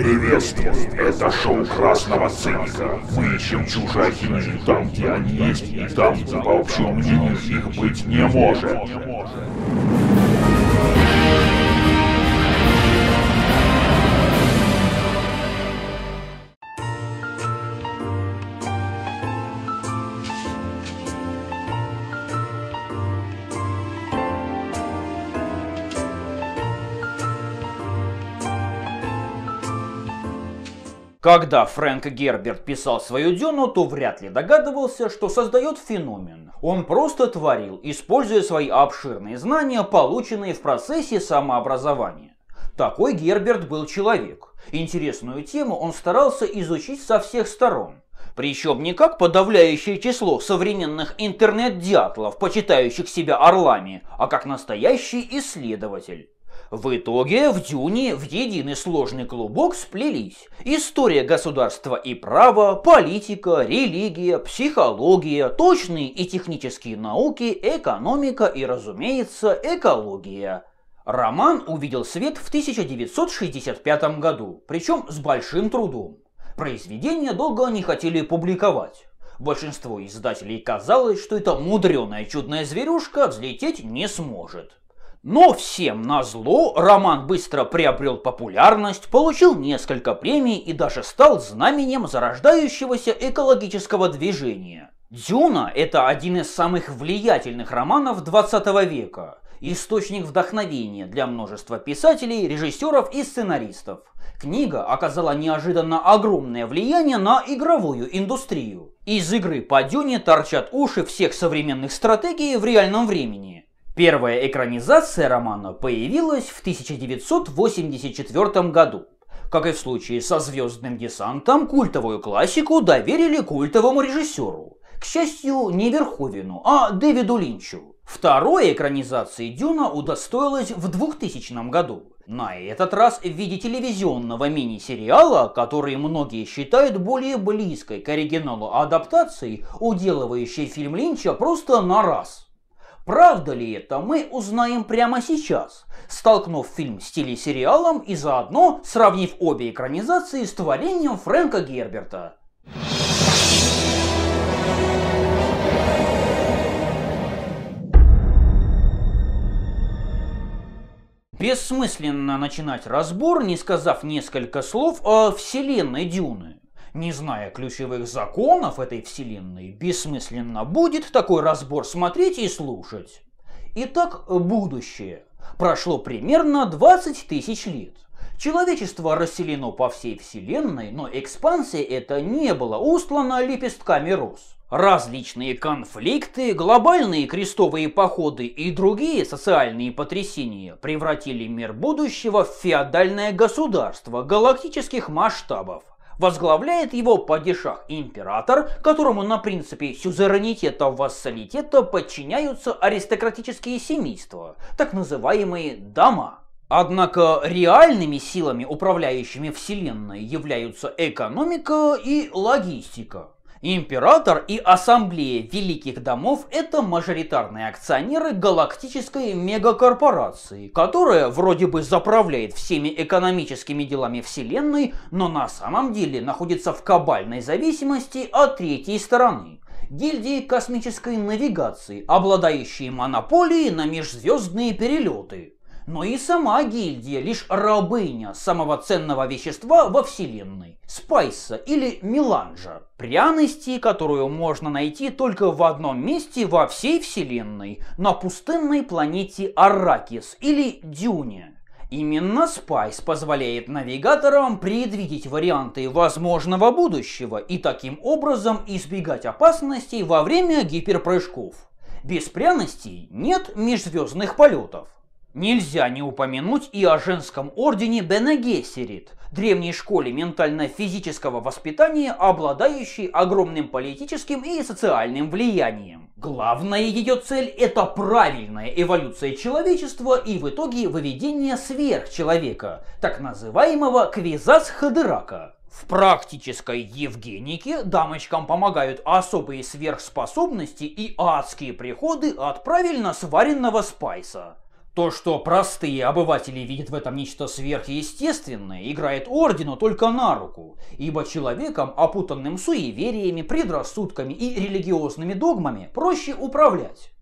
Приветствую! Это шоу Красного Циника. Мы ищем чужая там, где они есть, и там, где по общему мнению, их быть не может. Когда Фрэнк Герберт писал свою Дюну, то вряд ли догадывался, что создает феномен. Он просто творил, используя свои обширные знания, полученные в процессе самообразования. Такой Герберт был человек. Интересную тему он старался изучить со всех сторон. Причем не как подавляющее число современных интернет-дятлов, почитающих себя орлами, а как настоящий исследователь. В итоге в Дюне в единый сложный клубок сплелись история государства и права, политика, религия, психология, точные и технические науки, экономика и, разумеется, экология. Роман увидел свет в 1965 году, причем с большим трудом. Произведение долго не хотели публиковать. Большинство издателей казалось, что эта мудреная чудная зверюшка взлететь не сможет. Но всем на зло роман быстро приобрел популярность, получил несколько премий и даже стал знаменем зарождающегося экологического движения. «Дюна» — это один из самых влиятельных романов 20 века, источник вдохновения для множества писателей, режиссеров и сценаристов. Книга оказала неожиданно огромное влияние на игровую индустрию. Из игры по «Дюне» торчат уши всех современных стратегий в реальном времени – Первая экранизация романа появилась в 1984 году. Как и в случае со «Звездным десантом», культовую классику доверили культовому режиссеру. К счастью, не Верховину, а Дэвиду Линчу. Второй экранизации Дюна удостоилась в 2000 году. На этот раз в виде телевизионного мини-сериала, который многие считают более близкой к оригиналу адаптации, уделывающей фильм Линча просто на раз – Правда ли это, мы узнаем прямо сейчас, столкнув фильм с телесериалом и заодно сравнив обе экранизации с творением Фрэнка Герберта. Бессмысленно начинать разбор, не сказав несколько слов о вселенной Дюны. Не зная ключевых законов этой вселенной, бессмысленно будет такой разбор смотреть и слушать. Итак, будущее. Прошло примерно 20 тысяч лет. Человечество расселено по всей Вселенной, но экспансия это не было устлана лепестками роз. Различные конфликты, глобальные крестовые походы и другие социальные потрясения превратили мир будущего в феодальное государство галактических масштабов, Возглавляет его падишах император, которому на принципе сюзеренитета-вассалитета подчиняются аристократические семейства, так называемые «дома». Однако реальными силами, управляющими Вселенной, являются экономика и логистика. Император и Ассамблея Великих Домов – это мажоритарные акционеры галактической мегакорпорации, которая вроде бы заправляет всеми экономическими делами Вселенной, но на самом деле находится в кабальной зависимости от третьей стороны – гильдии космической навигации, обладающей монополией на межзвездные перелеты но и сама гильдия лишь рабыня самого ценного вещества во Вселенной – спайса или меланжа, пряности, которую можно найти только в одном месте во всей Вселенной – на пустынной планете Аракис или Дюне. Именно Спайс позволяет навигаторам предвидеть варианты возможного будущего и таким образом избегать опасностей во время гиперпрыжков. Без пряностей нет межзвездных полетов. Нельзя не упомянуть и о женском ордене Бене древней школе ментально-физического воспитания, обладающей огромным политическим и социальным влиянием. Главная ее цель – это правильная эволюция человечества и в итоге выведение сверхчеловека, так называемого квизас Хадерака. В практической Евгенике дамочкам помогают особые сверхспособности и адские приходы от правильно сваренного спайса. То, что простые обыватели видят в этом нечто сверхъестественное, играет ордену только на руку, ибо человеком, опутанным суевериями, предрассудками и религиозными догмами, проще управлять.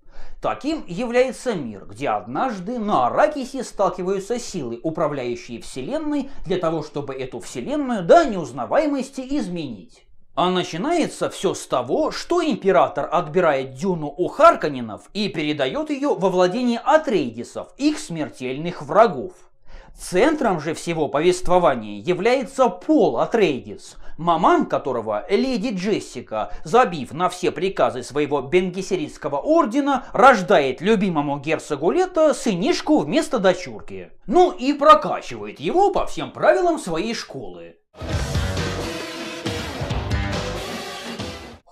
Таким является мир, где однажды на Аракисе сталкиваются силы, управляющие Вселенной, для того, чтобы эту Вселенную до неузнаваемости изменить. А начинается все с того, что император отбирает дюну у Харканинов и передает ее во владение Атрейдисов, их смертельных врагов. Центром же всего повествования является Пол Атрейдис, маман которого леди Джессика, забив на все приказы своего бенгесеритского ордена, рождает любимому герцогу Лето сынишку вместо дочурки. Ну и прокачивает его по всем правилам своей школы.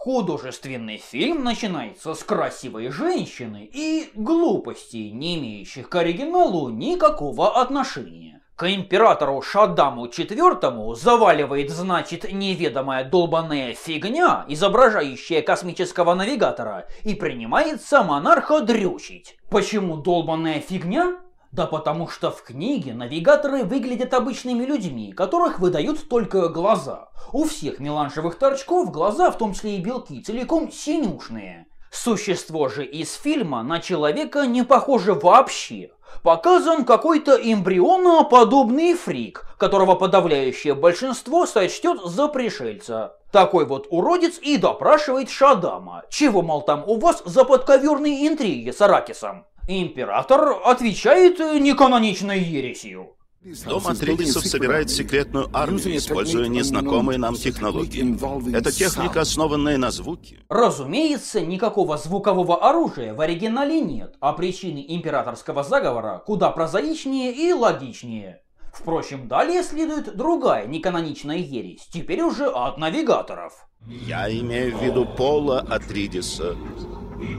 Художественный фильм начинается с красивой женщины и глупостей, не имеющих к оригиналу никакого отношения. К императору Шадаму IV заваливает, значит, неведомая долбаная фигня, изображающая космического навигатора, и принимается монарха дрючить. Почему долбаная фигня? Да потому что в книге навигаторы выглядят обычными людьми, которых выдают только глаза. У всех меланжевых торчков глаза, в том числе и белки, целиком синюшные. Существо же из фильма на человека не похоже вообще. Показан какой-то эмбрионоподобный фрик, которого подавляющее большинство сочтет за пришельца. Такой вот уродец и допрашивает Шадама. Чего, мол, там у вас за подковерные интриги с Аракисом? Император отвечает неканоничной ересью. Дом Атридисов собирает секретную армию, используя незнакомые нам технологии. Это техника, основанная на звуке. Разумеется, никакого звукового оружия в оригинале нет, а причины императорского заговора куда прозаичнее и логичнее. Впрочем, далее следует другая неканоничная ересь, теперь уже от навигаторов. Я имею в виду Пола Атридиса.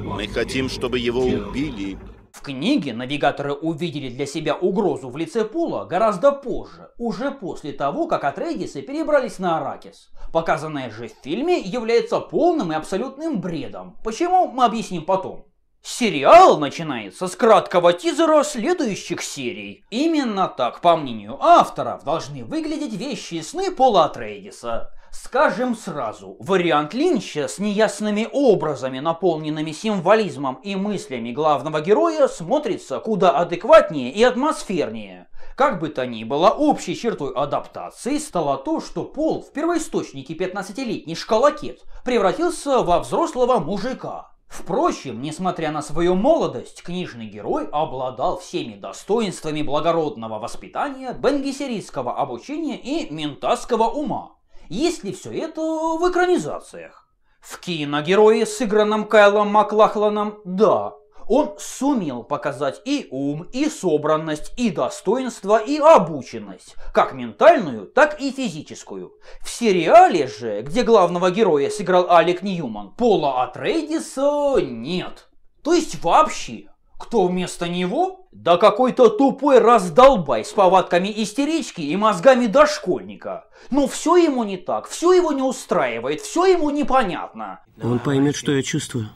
Мы хотим, чтобы его убили, в книге навигаторы увидели для себя угрозу в лице Пула гораздо позже, уже после того, как Атрейдисы перебрались на Аракис. Показанное же в фильме является полным и абсолютным бредом, почему мы объясним потом. Сериал начинается с краткого тизера следующих серий. Именно так, по мнению авторов, должны выглядеть вещи и сны Пола Атрейдиса. Скажем сразу, вариант Линча с неясными образами, наполненными символизмом и мыслями главного героя, смотрится куда адекватнее и атмосфернее. Как бы то ни было, общей чертой адаптации стало то, что Пол в первоисточнике 15-летний шкалакет превратился во взрослого мужика. Впрочем, несмотря на свою молодость, книжный герой обладал всеми достоинствами благородного воспитания, бенгисерийского обучения и ментасского ума есть ли все это в экранизациях. В киногерое, сыгранном Кайлом Маклахланом, да, он сумел показать и ум, и собранность, и достоинство, и обученность, как ментальную, так и физическую. В сериале же, где главного героя сыграл Алек Ньюман, Пола Атрейдиса нет. То есть вообще. Кто вместо него? Да какой-то тупой раздолбай с повадками истерички и мозгами дошкольника. Но ну, все ему не так, все его не устраивает, все ему непонятно. Он поймет, что я чувствую.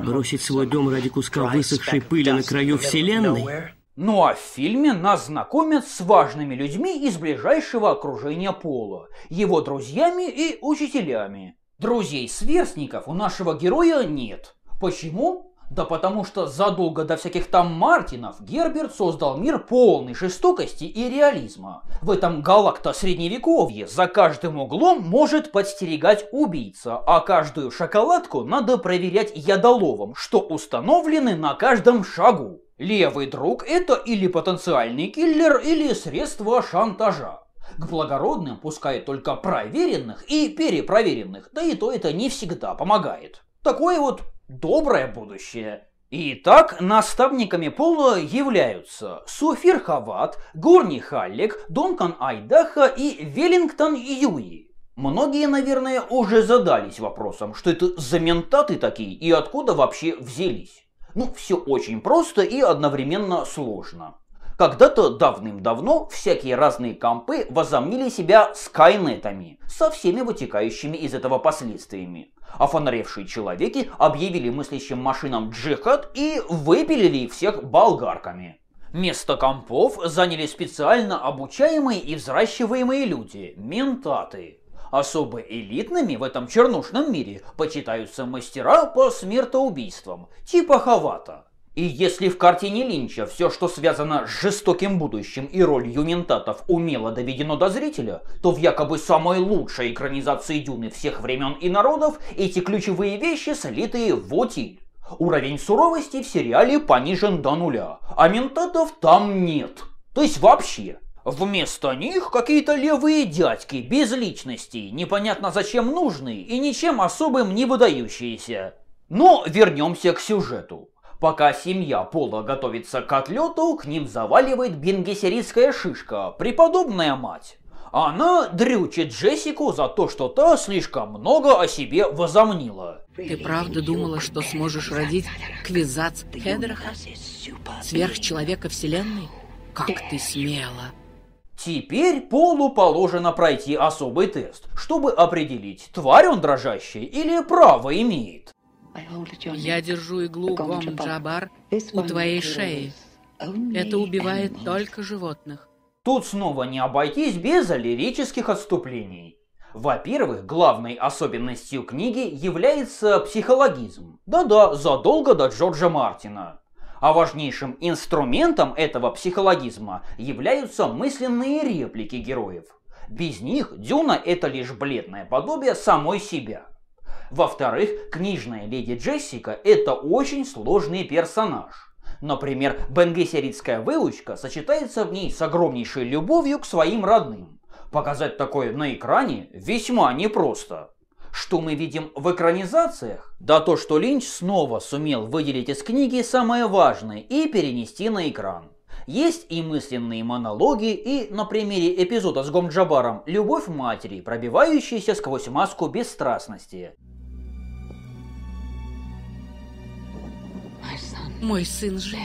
Бросить свой дом ради куска высохшей пыли на краю вселенной? Ну а в фильме нас знакомят с важными людьми из ближайшего окружения Пола, его друзьями и учителями. Друзей-сверстников у нашего героя нет. Почему? Да потому что задолго до всяких там Мартинов Герберт создал мир полный жестокости и реализма. В этом галакто-средневековье за каждым углом может подстерегать убийца, а каждую шоколадку надо проверять ядоловом, что установлены на каждом шагу. Левый друг – это или потенциальный киллер, или средство шантажа. К благородным, пускай только проверенных и перепроверенных, да и то это не всегда помогает. Такое вот доброе будущее. Итак, наставниками Пола являются Суфир Хават, Горни Халлик, Донкан Айдаха и Веллингтон Юи. Многие, наверное, уже задались вопросом, что это за ментаты такие и откуда вообще взялись. Ну, все очень просто и одновременно сложно. Когда-то давным-давно всякие разные компы возомнили себя скайнетами со всеми вытекающими из этого последствиями. Офонаревшие человеки объявили мыслящим машинам джихад и выпилили их всех болгарками. Место компов заняли специально обучаемые и взращиваемые люди – ментаты. Особо элитными в этом чернушном мире почитаются мастера по смертоубийствам, типа Хавата – и если в картине Линча все, что связано с жестоким будущим и ролью ментатов, умело доведено до зрителя, то в якобы самой лучшей экранизации Дюны всех времен и народов эти ключевые вещи солитые в утиль. Уровень суровости в сериале понижен до нуля, а ментатов там нет. То есть вообще. Вместо них какие-то левые дядьки, без личностей, непонятно зачем нужные и ничем особым не выдающиеся. Но вернемся к сюжету. Пока семья Пола готовится к отлету, к ним заваливает бенгесерийская шишка, преподобная мать. Она дрючит Джессику за то, что та слишком много о себе возомнила. Ты правда думала, что сможешь родить Квизац Хедерха? Сверхчеловека Вселенной? Как ты смела! Теперь Полу положено пройти особый тест, чтобы определить, тварь он дрожащий или право имеет. Я держу иглу гом у твоей шеи. Это убивает только животных. Тут снова не обойтись без лирических отступлений. Во-первых, главной особенностью книги является психологизм. Да-да, задолго до Джорджа Мартина. А важнейшим инструментом этого психологизма являются мысленные реплики героев. Без них Дюна – это лишь бледное подобие самой себя. Во-вторых, книжная леди Джессика – это очень сложный персонаж. Например, бенгесеритская выучка сочетается в ней с огромнейшей любовью к своим родным. Показать такое на экране весьма непросто. Что мы видим в экранизациях? Да то, что Линч снова сумел выделить из книги самое важное и перенести на экран. Есть и мысленные монологи, и на примере эпизода с Гомджабаром «Любовь матери», пробивающаяся сквозь маску бесстрастности. Мой сын жив.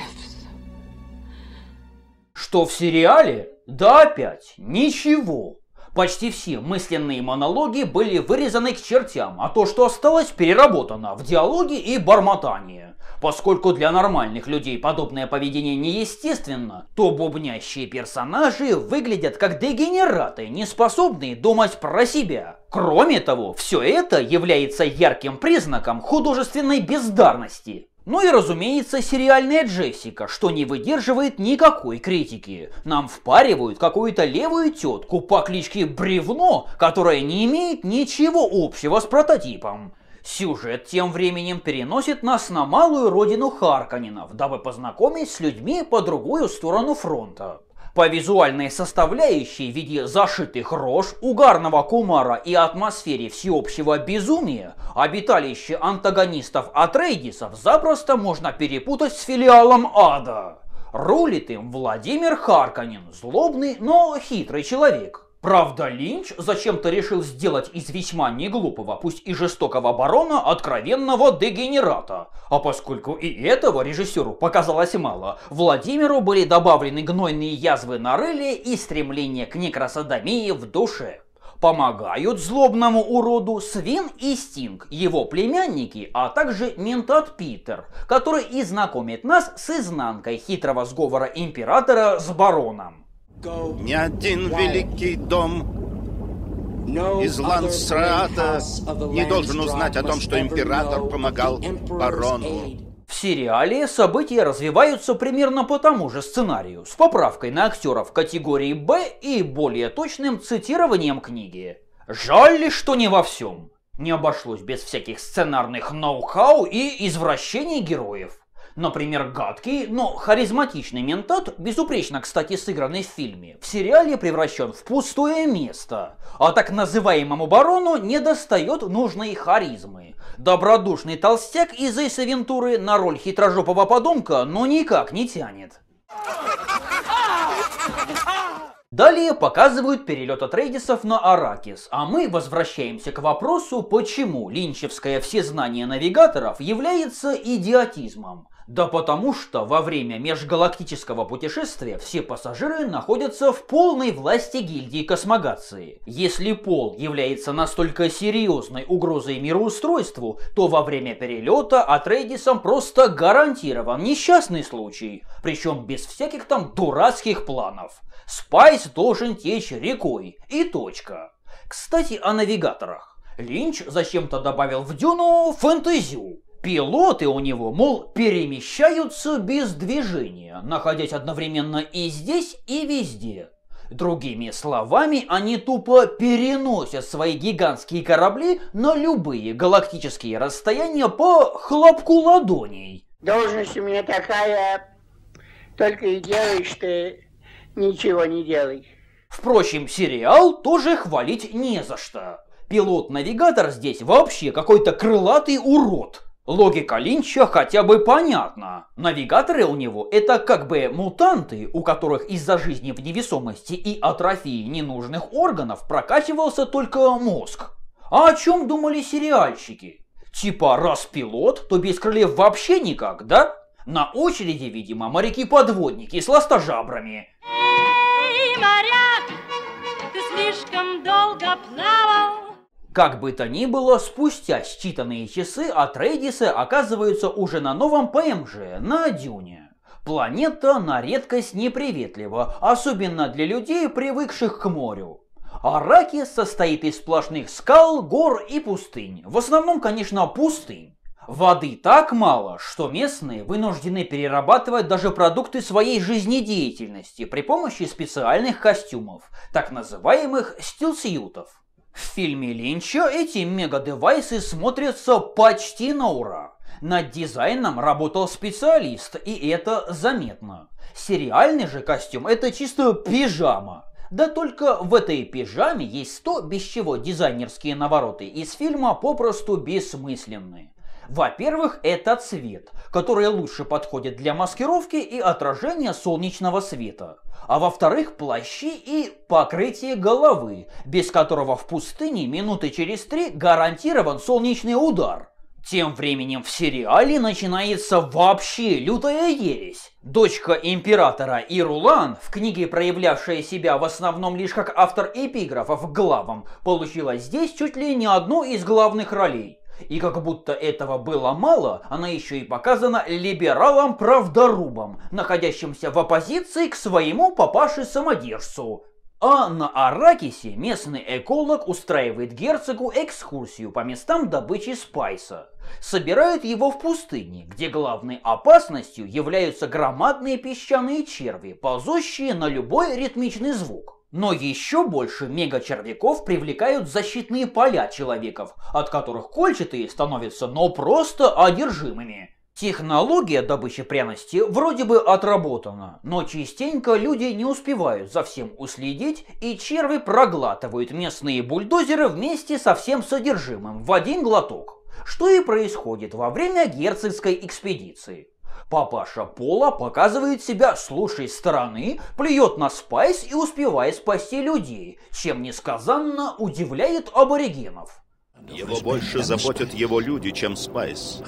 Что в сериале? Да опять, ничего. Почти все мысленные монологи были вырезаны к чертям, а то, что осталось, переработано в диалоги и бормотание. Поскольку для нормальных людей подобное поведение неестественно, то бубнящие персонажи выглядят как дегенераты, не способные думать про себя. Кроме того, все это является ярким признаком художественной бездарности. Ну и, разумеется, сериальная Джессика, что не выдерживает никакой критики. Нам впаривают какую-то левую тетку по кличке Бревно, которая не имеет ничего общего с прототипом. Сюжет тем временем переносит нас на малую родину Харканинов, дабы познакомить с людьми по другую сторону фронта. По визуальной составляющей в виде зашитых рож, угарного кумара и атмосфере всеобщего безумия обиталище антагонистов Атрейдисов запросто можно перепутать с филиалом ада. Рулит им Владимир Харканин, злобный, но хитрый человек. Правда, Линч зачем-то решил сделать из весьма неглупого, пусть и жестокого барона откровенного дегенерата. А поскольку и этого режиссеру показалось мало, Владимиру были добавлены гнойные язвы на рыле и стремление к некрасодомии в душе. Помогают злобному уроду Свин и Стинг, его племянники, а также ментат Питер, который и знакомит нас с изнанкой хитрого сговора императора с бароном ни один великий дом из Лансрата не должен узнать о том, что император помогал барону. В сериале события развиваются примерно по тому же сценарию, с поправкой на актеров категории «Б» и более точным цитированием книги. Жаль, что не во всем. Не обошлось без всяких сценарных ноу-хау и извращений героев. Например, гадкий, но харизматичный ментат, безупречно, кстати, сыгранный в фильме, в сериале превращен в пустое место, а так называемому барону не достает нужной харизмы. Добродушный толстяк из Эйса Вентуры на роль хитрожопого подонка, но никак не тянет. Далее показывают перелет Атрейдисов на Аракис, а мы возвращаемся к вопросу, почему линчевское всезнание навигаторов является идиотизмом. Да потому что во время межгалактического путешествия все пассажиры находятся в полной власти гильдии космогации. Если пол является настолько серьезной угрозой мироустройству, то во время перелета Атрейдисом просто гарантирован несчастный случай, причем без всяких там дурацких планов. Спайс должен течь рекой, и точка. Кстати, о навигаторах. Линч зачем-то добавил в Дюну фэнтезию. Пилоты у него, мол, перемещаются без движения, находясь одновременно и здесь, и везде. Другими словами, они тупо переносят свои гигантские корабли на любые галактические расстояния по хлопку ладоней. Должность у меня такая, только и делаешь ты, ничего не делай. Впрочем, сериал тоже хвалить не за что. Пилот-навигатор здесь вообще какой-то крылатый урод. Логика Линча хотя бы понятна. Навигаторы у него это как бы мутанты, у которых из-за жизни в невесомости и атрофии ненужных органов прокачивался только мозг. А о чем думали сериальщики? Типа, раз пилот, то без крыльев вообще никак, да? На очереди, видимо, моряки-подводники с ластожабрами. Эй, моряк, ты слишком долго плавал. Как бы то ни было, спустя считанные часы Атрейдисы оказываются уже на новом ПМЖ, на Дюне. Планета на редкость неприветлива, особенно для людей, привыкших к морю. Аракис состоит из сплошных скал, гор и пустынь. В основном, конечно, пустынь. Воды так мало, что местные вынуждены перерабатывать даже продукты своей жизнедеятельности при помощи специальных костюмов, так называемых стилсиютов. В фильме Линча эти мега-девайсы смотрятся почти на ура. Над дизайном работал специалист, и это заметно. Сериальный же костюм – это чисто пижама. Да только в этой пижаме есть то, без чего дизайнерские навороты из фильма попросту бессмысленны. Во-первых, это цвет, который лучше подходит для маскировки и отражения солнечного света. А во-вторых, плащи и покрытие головы, без которого в пустыне минуты через три гарантирован солнечный удар. Тем временем в сериале начинается вообще лютая ересь. Дочка императора Ирулан, в книге проявлявшая себя в основном лишь как автор эпиграфов главам, получила здесь чуть ли не одну из главных ролей. И как будто этого было мало, она еще и показана либералом-правдорубом, находящимся в оппозиции к своему папаше-самодержцу. А на Аракисе местный эколог устраивает герцогу экскурсию по местам добычи спайса. Собирают его в пустыне, где главной опасностью являются громадные песчаные черви, ползущие на любой ритмичный звук. Но еще больше мегачервяков привлекают защитные поля человеков, от которых кольчатые становятся, но просто одержимыми. Технология добычи пряности вроде бы отработана, но частенько люди не успевают за всем уследить, и черви проглатывают местные бульдозеры вместе со всем содержимым в один глоток, что и происходит во время герцогской экспедиции. Папаша Пола показывает себя с лучшей стороны, плюет на спайс и успевает спасти людей, чем несказанно удивляет аборигенов. Его больше заботят его люди, чем Спайс.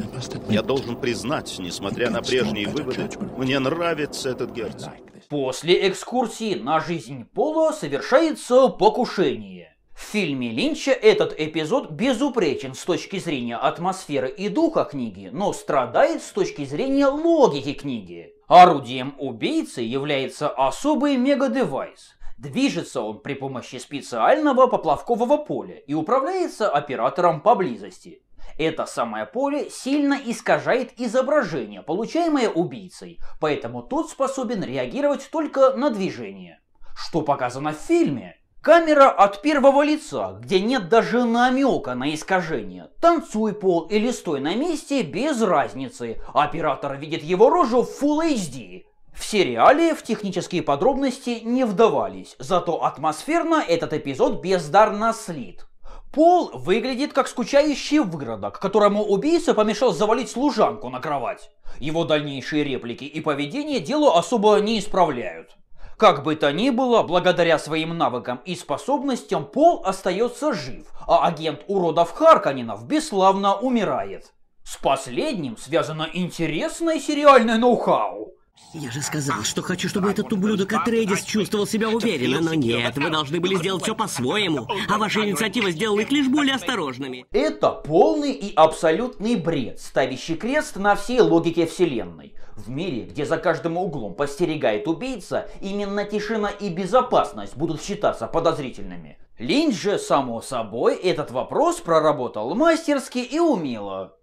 Я должен признать, несмотря на прежние выводы, мне нравится этот герцог. После экскурсии на жизнь Пола совершается покушение. В фильме Линча этот эпизод безупречен с точки зрения атмосферы и духа книги, но страдает с точки зрения логики книги. Орудием убийцы является особый мега-девайс. Движется он при помощи специального поплавкового поля и управляется оператором поблизости. Это самое поле сильно искажает изображение, получаемое убийцей, поэтому тот способен реагировать только на движение. Что показано в фильме? Камера от первого лица, где нет даже намека на искажение. Танцуй пол или стой на месте, без разницы. Оператор видит его рожу в Full HD. В сериале в технические подробности не вдавались, зато атмосферно этот эпизод бездарно слит. Пол выглядит как скучающий выродок, которому убийца помешал завалить служанку на кровать. Его дальнейшие реплики и поведение дело особо не исправляют. Как бы то ни было, благодаря своим навыкам и способностям Пол остается жив, а агент уродов Харканинов бесславно умирает. С последним связано интересное сериальное ноу-хау. Я же сказал, что хочу, чтобы этот ублюдок Атрейдис чувствовал себя уверенно, но нет, вы должны были сделать все по-своему, а ваша инициатива сделала их лишь более осторожными. Это полный и абсолютный бред, ставящий крест на всей логике вселенной. В мире, где за каждым углом постерегает убийца, именно тишина и безопасность будут считаться подозрительными. Линч же, само собой, этот вопрос проработал мастерски и умело.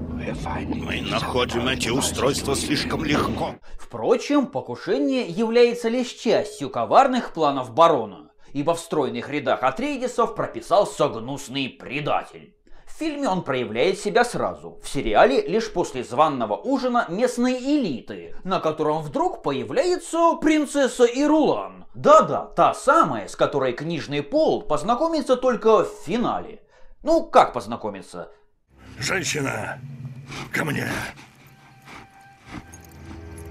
Мы находим эти устройства слишком легко. Впрочем, покушение является лишь частью коварных планов барона, ибо в стройных рядах Атрейдисов прописался гнусный предатель. В фильме он проявляет себя сразу, в сериале лишь после званного ужина местной элиты, на котором вдруг появляется принцесса Ирулан. Да-да, та самая, с которой книжный пол познакомится только в финале. Ну, как познакомиться? Женщина, ко мне.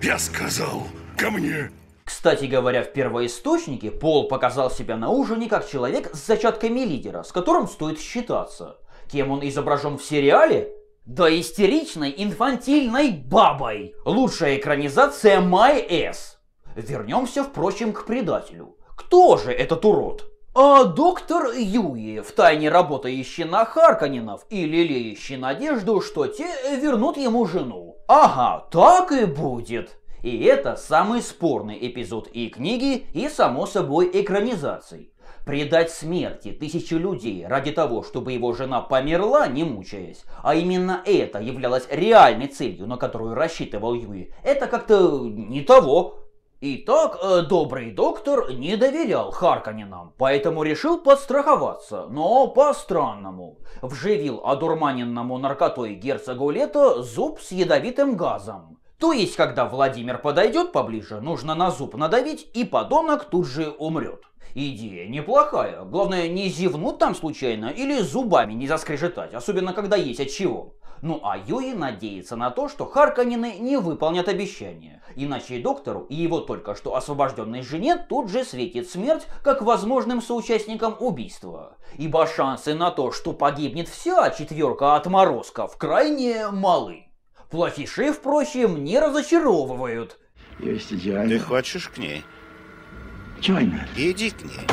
Я сказал, ко мне. Кстати говоря, в первоисточнике Пол показал себя на ужине как человек с зачатками лидера, с которым стоит считаться кем он изображен в сериале? Да истеричной, инфантильной бабой. Лучшая экранизация My Ass. Вернемся, впрочем, к предателю. Кто же этот урод? А доктор Юи, в тайне работающий на Харканинов и лелеющий надежду, что те вернут ему жену. Ага, так и будет. И это самый спорный эпизод и книги, и само собой экранизации предать смерти тысячи людей ради того, чтобы его жена померла, не мучаясь. А именно это являлось реальной целью, на которую рассчитывал Юи. Это как-то не того. Итак, э, добрый доктор не доверял Харканинам, поэтому решил подстраховаться, но по-странному. Вживил одурманенному наркотой герцогу Лето зуб с ядовитым газом. То есть, когда Владимир подойдет поближе, нужно на зуб надавить, и подонок тут же умрет. Идея неплохая. Главное, не зевнуть там случайно или зубами не заскрежетать, особенно когда есть от чего. Ну а Юи надеется на то, что Харканины не выполнят обещания, иначе и доктору, и его только что освобожденной жене тут же светит смерть как возможным соучастником убийства. Ибо шансы на то, что погибнет вся четверка отморозков, крайне малы. Плохиши, впрочем, не разочаровывают. Есть идеально. Ты хочешь к ней? Иди к ней.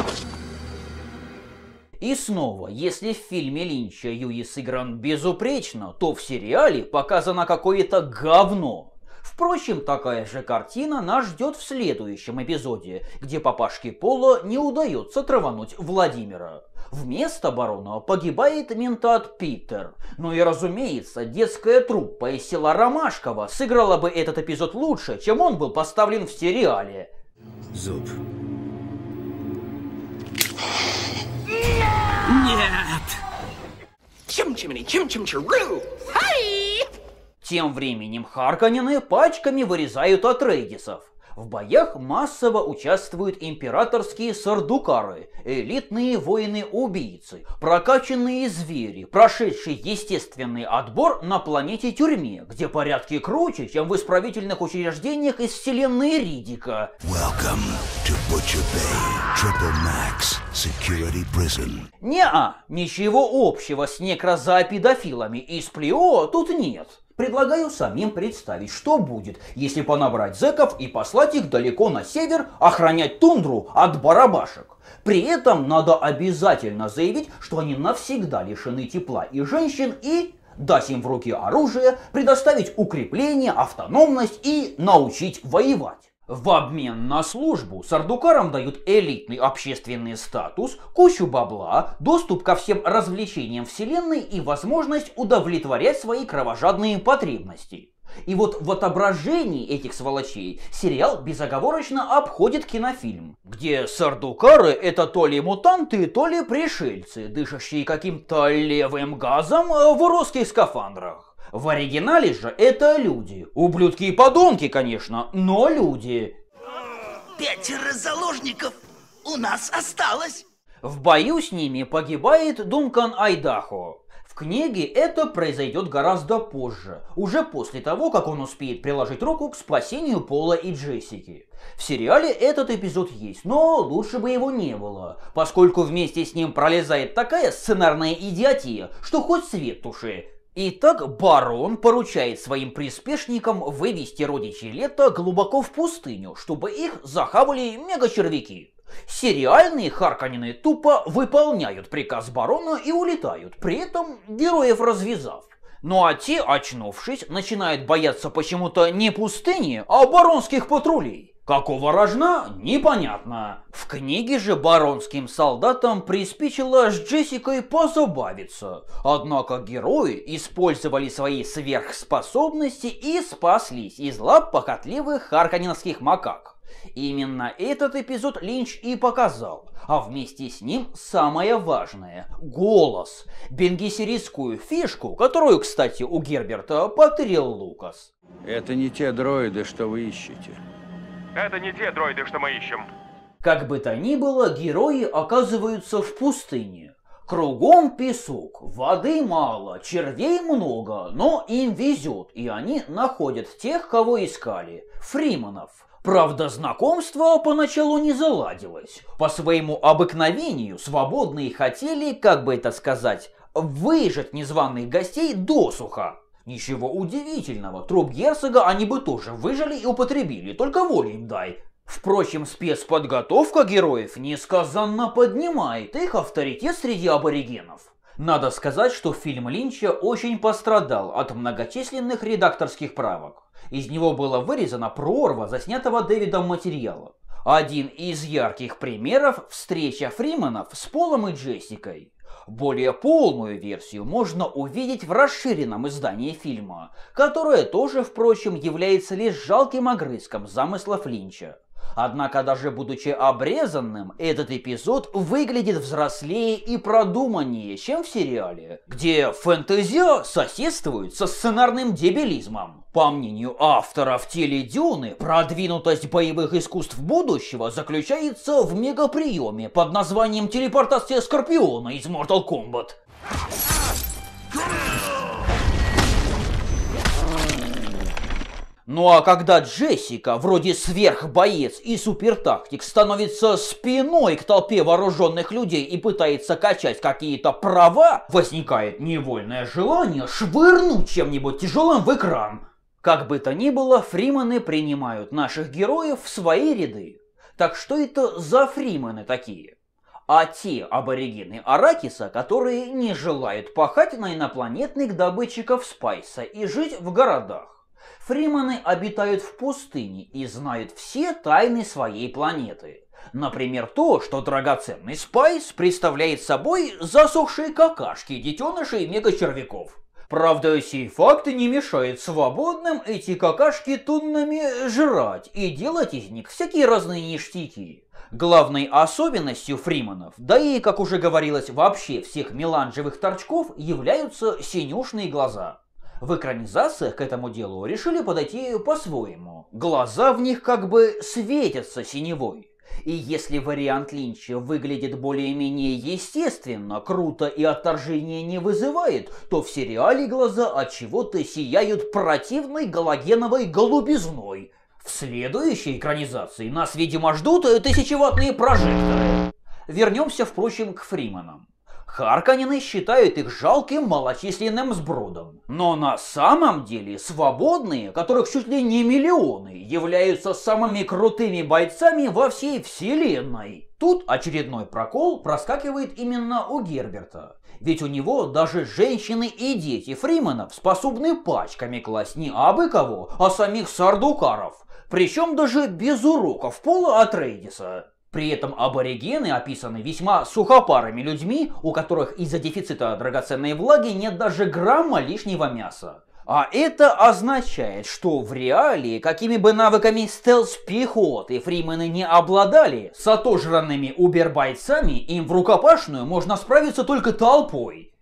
И снова, если в фильме Линча Юи сыгран безупречно, то в сериале показано какое-то говно. Впрочем, такая же картина нас ждет в следующем эпизоде, где папашке Пола не удается травануть Владимира. Вместо барона погибает ментат Питер. Ну и разумеется, детская труппа из села Ромашково сыграла бы этот эпизод лучше, чем он был поставлен в сериале. Зуб. Нет! чим чим чим чим Тем временем Харканины пачками вырезают от Рейдисов. В боях массово участвуют императорские сардукары, элитные воины-убийцы, прокачанные звери, прошедшие естественный отбор на планете Тюрьме, где порядки круче, чем в исправительных учреждениях из вселенной Ридика. Welcome Не-а, ничего общего с некрозапедофилами и сплео тут нет. Предлагаю самим представить, что будет, если понабрать зэков и послать их далеко на север охранять тундру от барабашек. При этом надо обязательно заявить, что они навсегда лишены тепла и женщин и дать им в руки оружие, предоставить укрепление, автономность и научить воевать. В обмен на службу сардукарам дают элитный общественный статус, кучу бабла, доступ ко всем развлечениям вселенной и возможность удовлетворять свои кровожадные потребности. И вот в отображении этих сволочей сериал безоговорочно обходит кинофильм, где сардукары — это то ли мутанты, то ли пришельцы, дышащие каким-то левым газом в русских скафандрах. В оригинале же это люди. Ублюдки и подонки, конечно, но люди. Пятеро заложников у нас осталось. В бою с ними погибает Дункан Айдахо. В книге это произойдет гораздо позже, уже после того, как он успеет приложить руку к спасению Пола и Джессики. В сериале этот эпизод есть, но лучше бы его не было, поскольку вместе с ним пролезает такая сценарная идиотия, что хоть свет туши, Итак, барон поручает своим приспешникам вывести родичи лета глубоко в пустыню, чтобы их захавали мегачервяки. Сериальные харканины тупо выполняют приказ барона и улетают, при этом героев развязав. Ну а те, очнувшись, начинают бояться почему-то не пустыни, а баронских патрулей. Какого рожна? Непонятно. В книге же баронским солдатам приспичило с Джессикой позабавиться. Однако герои использовали свои сверхспособности и спаслись из лап похотливых харканинских макак. Именно этот эпизод Линч и показал, а вместе с ним самое важное – голос. Бенгисерийскую фишку, которую, кстати, у Герберта подарил Лукас. Это не те дроиды, что вы ищете. Это не те дроиды, что мы ищем. Как бы то ни было, герои оказываются в пустыне. Кругом песок, воды мало, червей много, но им везет, и они находят тех, кого искали – фриманов. Правда, знакомство поначалу не заладилось. По своему обыкновению свободные хотели, как бы это сказать, выжать незваных гостей досуха, Ничего удивительного, труп герцога они бы тоже выжили и употребили, только воли им дай. Впрочем, спецподготовка героев несказанно поднимает их авторитет среди аборигенов. Надо сказать, что фильм Линча очень пострадал от многочисленных редакторских правок. Из него была вырезана прорва заснятого Дэвидом материала. Один из ярких примеров – встреча Фриманов с Полом и Джессикой. Более полную версию можно увидеть в расширенном издании фильма, которое тоже, впрочем, является лишь жалким огрызком замыслов Линча. Однако даже будучи обрезанным, этот эпизод выглядит взрослее и продуманнее, чем в сериале, где фэнтезия соседствует со сценарным дебилизмом. По мнению автора в теле Дюны, продвинутость боевых искусств будущего заключается в мегаприеме под названием телепортация Скорпиона из Mortal Kombat. Ну а когда Джессика, вроде сверхбоец и супертактик, становится спиной к толпе вооруженных людей и пытается качать какие-то права, возникает невольное желание швырнуть чем-нибудь тяжелым в экран. Как бы то ни было, фримены принимают наших героев в свои ряды. Так что это за фримены такие? а те аборигены Аракиса, которые не желают пахать на инопланетных добытчиков Спайса и жить в городах. Фриманы обитают в пустыне и знают все тайны своей планеты. Например, то, что драгоценный спайс представляет собой засохшие какашки детенышей мегачервяков. Правда, сей факт не мешает свободным эти какашки туннами жрать и делать из них всякие разные ништяки. Главной особенностью фриманов, да и, как уже говорилось, вообще всех меланжевых торчков, являются синюшные глаза в экранизациях к этому делу решили подойти по-своему. Глаза в них как бы светятся синевой. И если вариант Линча выглядит более-менее естественно, круто и отторжение не вызывает, то в сериале глаза от чего-то сияют противной галогеновой голубизной. В следующей экранизации нас, видимо, ждут тысячеватные прожекторы. Вернемся, впрочем, к Фриманам. Харканины считают их жалким малочисленным сбродом. Но на самом деле свободные, которых чуть ли не миллионы, являются самыми крутыми бойцами во всей вселенной. Тут очередной прокол проскакивает именно у Герберта. Ведь у него даже женщины и дети Фриманов способны пачками класть не абы кого, а самих сардукаров. Причем даже без уроков пола от Рейдиса. При этом аборигены описаны весьма сухопарыми людьми, у которых из-за дефицита драгоценной влаги нет даже грамма лишнего мяса. А это означает, что в реалии, какими бы навыками стелс-пехоты фримены не обладали, с отожранными убербойцами им в рукопашную можно справиться только толпой.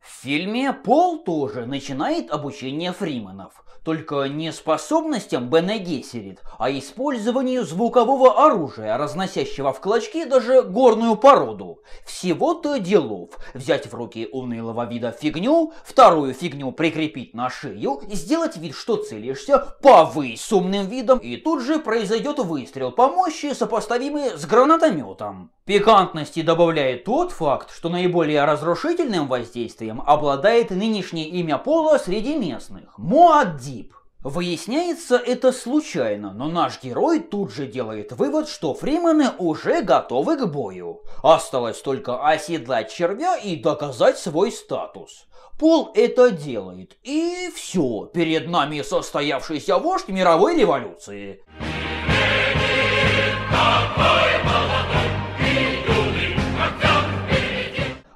В фильме Пол тоже начинает обучение фрименов только не способностям Бене Гессерит, а использованию звукового оружия, разносящего в клочки даже горную породу. Всего-то делов взять в руки унылого вида фигню, вторую фигню прикрепить на шею, сделать вид, что целишься, повысь с умным видом, и тут же произойдет выстрел по мощи, сопоставимый с гранатометом. Пикантности добавляет тот факт, что наиболее разрушительным воздействием обладает нынешнее имя Пола среди местных – Муадди. Выясняется это случайно, но наш герой тут же делает вывод, что фримены уже готовы к бою. Осталось только оседлать червя и доказать свой статус. Пол это делает, и все, перед нами состоявшийся вождь мировой революции.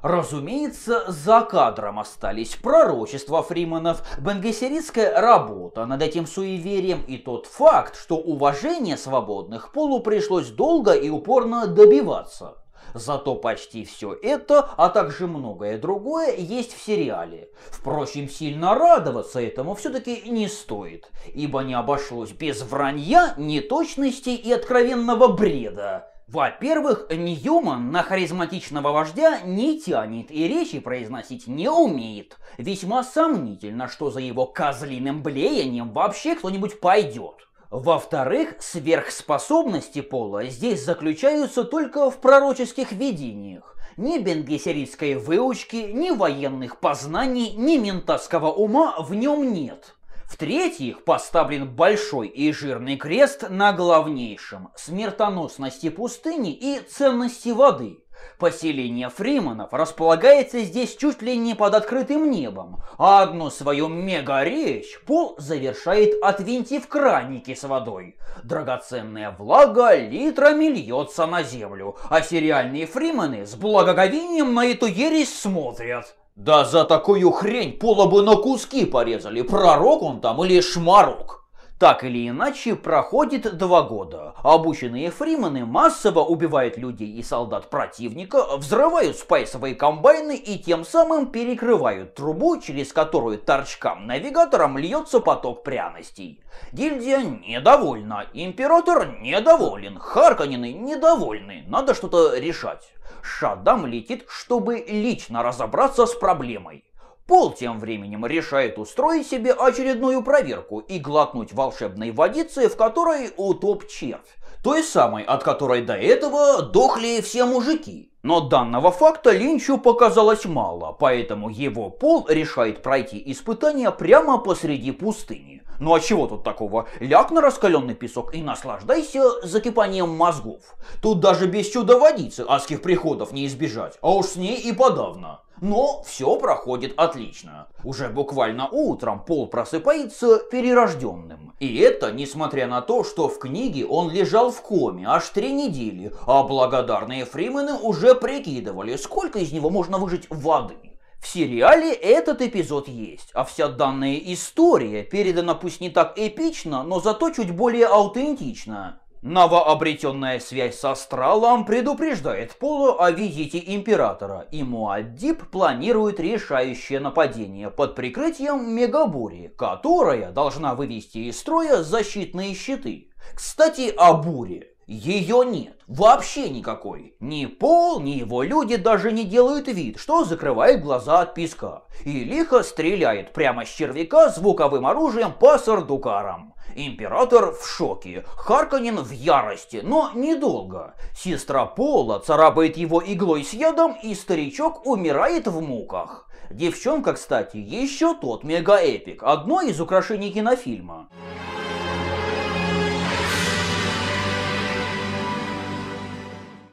Разумеется, за кадром остались пророчества Фриманов, бенгессеритская работа над этим суеверием и тот факт, что уважение свободных полу пришлось долго и упорно добиваться. Зато почти все это, а также многое другое, есть в сериале. Впрочем, сильно радоваться этому все-таки не стоит, ибо не обошлось без вранья, неточностей и откровенного бреда. Во-первых, Ньюман на харизматичного вождя не тянет и речи произносить не умеет. Весьма сомнительно, что за его козлиным блеянием вообще кто-нибудь пойдет. Во-вторых, сверхспособности Пола здесь заключаются только в пророческих видениях. Ни бенгесерийской выучки, ни военных познаний, ни ментовского ума в нем нет. В-третьих, поставлен большой и жирный крест на главнейшем – смертоносности пустыни и ценности воды – Поселение Фриманов располагается здесь чуть ли не под открытым небом, а одну свою мега-речь Пол завершает, отвинтив краники с водой. Драгоценная влага литрами льется на землю, а сериальные Фриманы с благоговением на эту ересь смотрят. Да за такую хрень пола бы на куски порезали. Пророк он там или шмарок? Так или иначе, проходит два года. Обученные фримены массово убивают людей и солдат противника, взрывают спайсовые комбайны и тем самым перекрывают трубу, через которую торчкам-навигаторам льется поток пряностей. Гильдия недовольна, император недоволен, харканины недовольны, надо что-то решать. Шадам летит, чтобы лично разобраться с проблемой. Пол тем временем решает устроить себе очередную проверку и глотнуть волшебной водицы, в которой утоп червь. Той самой, от которой до этого дохли все мужики. Но данного факта Линчу показалось мало, поэтому его пол решает пройти испытание прямо посреди пустыни. Ну а чего тут такого? Ляг на раскаленный песок и наслаждайся закипанием мозгов. Тут даже без чуда водицы адских приходов не избежать, а уж с ней и подавно. Но все проходит отлично. Уже буквально утром Пол просыпается перерожденным. И это несмотря на то, что в книге он лежал в коме аж три недели, а благодарные фримены уже прикидывали, сколько из него можно выжить воды. В сериале этот эпизод есть, а вся данная история передана пусть не так эпично, но зато чуть более аутентично. Новообретенная связь с астралом предупреждает Полу о визите императора, и Муаддиб планирует решающее нападение под прикрытием мегабури, которая должна вывести из строя защитные щиты. Кстати, о буре. Ее нет, вообще никакой. Ни Пол, ни его люди даже не делают вид, что закрывает глаза от песка. И лихо стреляет прямо с червяка звуковым оружием по сардукарам. Император в шоке, Харканин в ярости, но недолго. Сестра Пола царапает его иглой с ядом, и старичок умирает в муках. Девчонка, кстати, еще тот мегаэпик, одно из украшений кинофильма.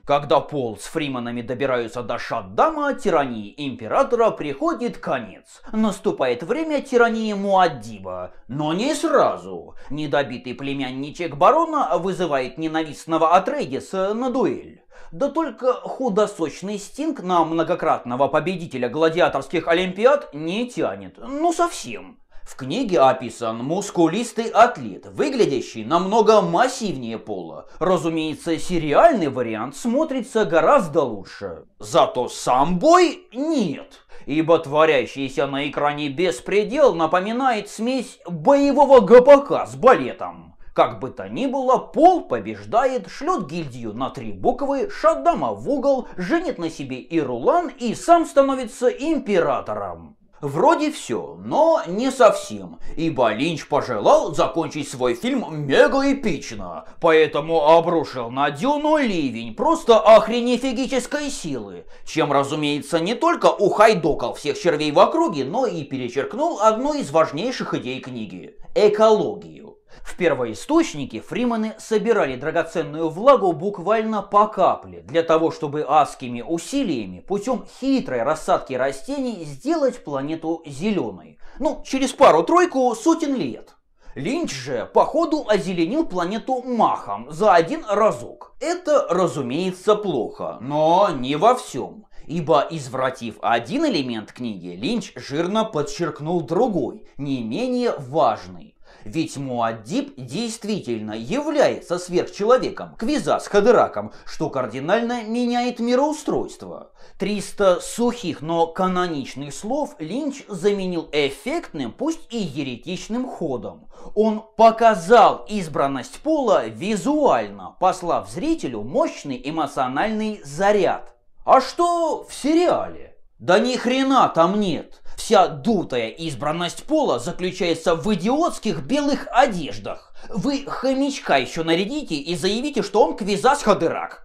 Когда Пол с Фриманами добираются до Шаддама, тирании императора приходит конец. Наступает время тирании Муаддиба, но не сразу. Недобитый племянничек барона вызывает ненавистного Атрейдиса на дуэль. Да только худосочный стинг на многократного победителя гладиаторских олимпиад не тянет. Ну совсем. В книге описан мускулистый атлет, выглядящий намного массивнее Пола. Разумеется, сериальный вариант смотрится гораздо лучше. Зато сам бой нет, ибо творящийся на экране беспредел напоминает смесь боевого гопака с балетом. Как бы то ни было, Пол побеждает, шлет гильдию на три буквы, Шаддама в угол, женит на себе Ирулан и сам становится императором. Вроде все, но не совсем, ибо Линч пожелал закончить свой фильм мега-эпично, поэтому обрушил на Дюну ливень просто охренефигической силы, чем, разумеется, не только ухайдокал всех червей в округе, но и перечеркнул одну из важнейших идей книги – экологию. В первоисточнике фриманы собирали драгоценную влагу буквально по капле, для того, чтобы адскими усилиями путем хитрой рассадки растений сделать планету зеленой. Ну, через пару-тройку сотен лет. Линч же, походу, озеленил планету махом за один разок. Это, разумеется, плохо, но не во всем. Ибо, извратив один элемент книги, Линч жирно подчеркнул другой, не менее важный. Ведь Муаддиб действительно является сверхчеловеком, квиза с Хадыраком, что кардинально меняет мироустройство. 300 сухих, но каноничных слов Линч заменил эффектным, пусть и еретичным ходом. Он показал избранность пола визуально, послав зрителю мощный эмоциональный заряд. А что в сериале? Да ни хрена там нет. Вся дутая избранность пола заключается в идиотских белых одеждах. Вы хомячка еще нарядите и заявите, что он квизас-ходырак.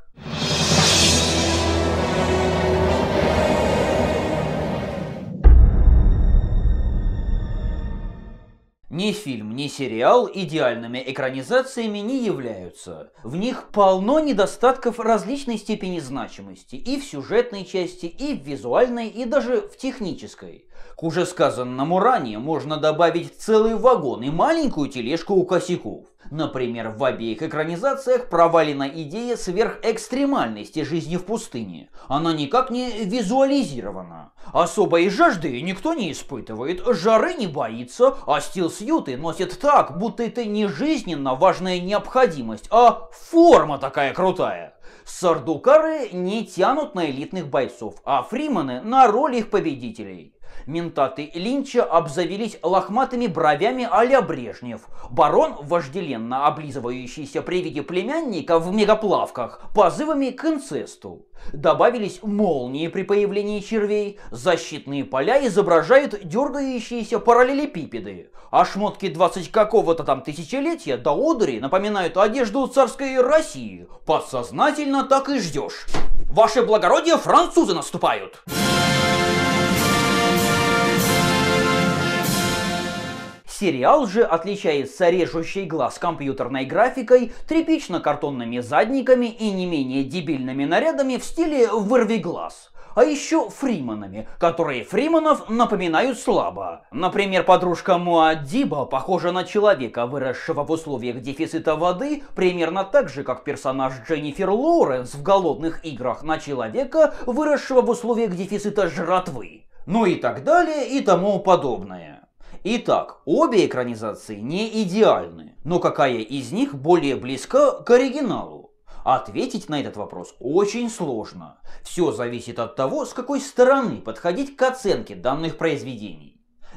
Ни фильм, ни сериал идеальными экранизациями не являются. В них полно недостатков различной степени значимости и в сюжетной части, и в визуальной, и даже в технической. К уже сказанному ранее можно добавить целый вагон и маленькую тележку у косяков. Например, в обеих экранизациях провалена идея сверхэкстремальности жизни в пустыне. Она никак не визуализирована. Особой жажды никто не испытывает, жары не боится, а стил сьюты носит так, будто это не жизненно важная необходимость, а форма такая крутая. Сардукары не тянут на элитных бойцов, а фриманы на роль их победителей. Ментаты Линча обзавелись лохматыми бровями а-ля Брежнев. Барон, вожделенно облизывающийся при виде племянника в мегаплавках, позывами к инцесту. Добавились молнии при появлении червей, защитные поля изображают дергающиеся параллелепипеды, а шмотки 20 какого-то там тысячелетия до одури напоминают одежду царской России. Подсознательно так и ждешь. Ваше благородие, французы наступают! Сериал же отличается режущей глаз компьютерной графикой, тряпично-картонными задниками и не менее дебильными нарядами в стиле «вырви глаз» а еще фриманами, которые фриманов напоминают слабо. Например, подружка Муадиба похожа на человека, выросшего в условиях дефицита воды, примерно так же, как персонаж Дженнифер Лоуренс в «Голодных играх» на человека, выросшего в условиях дефицита жратвы. Ну и так далее и тому подобное. Итак, обе экранизации не идеальны, но какая из них более близка к оригиналу? Ответить на этот вопрос очень сложно. Все зависит от того, с какой стороны подходить к оценке данных произведений.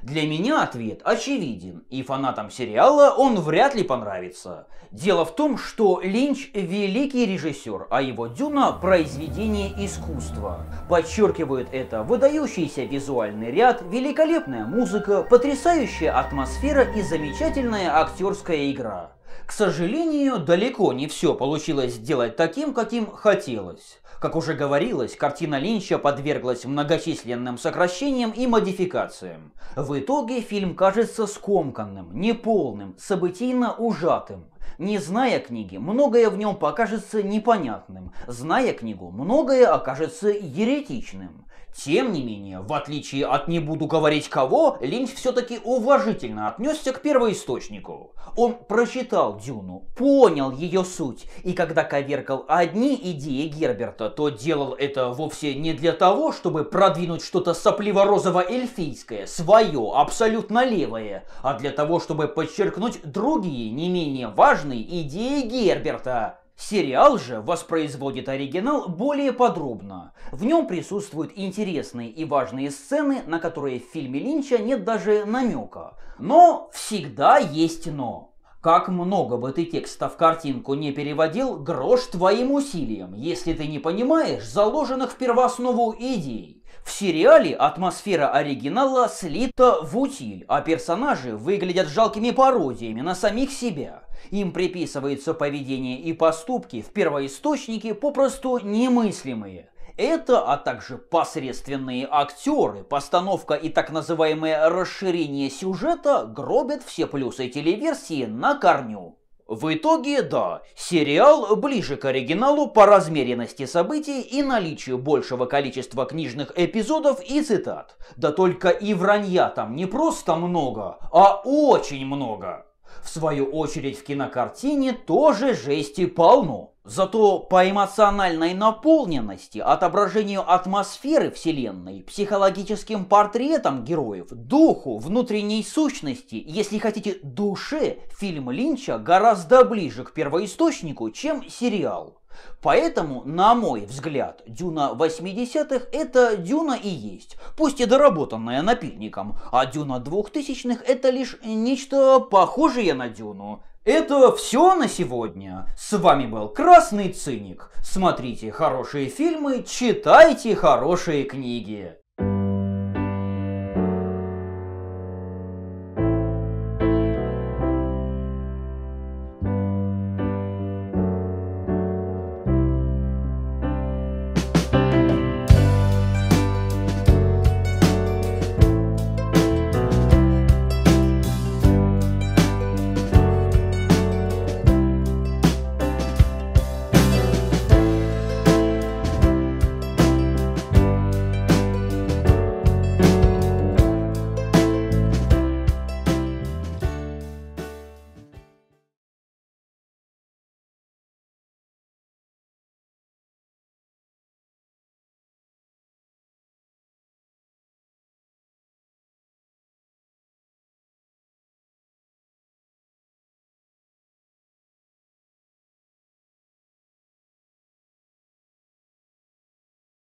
Для меня ответ очевиден, и фанатам сериала он вряд ли понравится. Дело в том, что Линч – великий режиссер, а его «Дюна» – произведение искусства. Подчеркивают это выдающийся визуальный ряд, великолепная музыка, потрясающая атмосфера и замечательная актерская игра. К сожалению, далеко не все получилось сделать таким, каким хотелось. Как уже говорилось, картина Линча подверглась многочисленным сокращениям и модификациям. В итоге фильм кажется скомканным, неполным, событийно ужатым. Не зная книги, многое в нем покажется непонятным. Зная книгу, многое окажется еретичным. Тем не менее, в отличие от «не буду говорить кого», Линч все-таки уважительно отнесся к первоисточнику. Он прочитал Дюну, понял ее суть, и когда коверкал одни идеи Герберта, то делал это вовсе не для того, чтобы продвинуть что-то сопливо-розово-эльфийское, свое, абсолютно левое, а для того, чтобы подчеркнуть другие, не менее важные идеи Герберта. Сериал же воспроизводит оригинал более подробно. В нем присутствуют интересные и важные сцены, на которые в фильме Линча нет даже намека. Но всегда есть но. Как много бы ты текста в картинку не переводил, грош твоим усилиям, если ты не понимаешь заложенных в первооснову идей. В сериале атмосфера оригинала слита в утиль, а персонажи выглядят жалкими пародиями на самих себя. Им приписывается поведение и поступки в первоисточнике попросту немыслимые. Это, а также посредственные актеры, постановка и так называемое расширение сюжета гробят все плюсы телеверсии на корню. В итоге, да, сериал ближе к оригиналу по размеренности событий и наличию большего количества книжных эпизодов и цитат. Да только и вранья там не просто много, а очень много. В свою очередь в кинокартине тоже жести полно. Зато по эмоциональной наполненности, отображению атмосферы Вселенной, психологическим портретам героев, духу, внутренней сущности, если хотите, душе, фильм Линча гораздо ближе к первоисточнику, чем сериал. Поэтому, на мой взгляд, Дюна 80-х это Дюна и есть, пусть и доработанная напильником, а Дюна 2000-х это лишь нечто похожее на Дюну. Это все на сегодня. С вами был Красный Циник. Смотрите хорошие фильмы, читайте хорошие книги.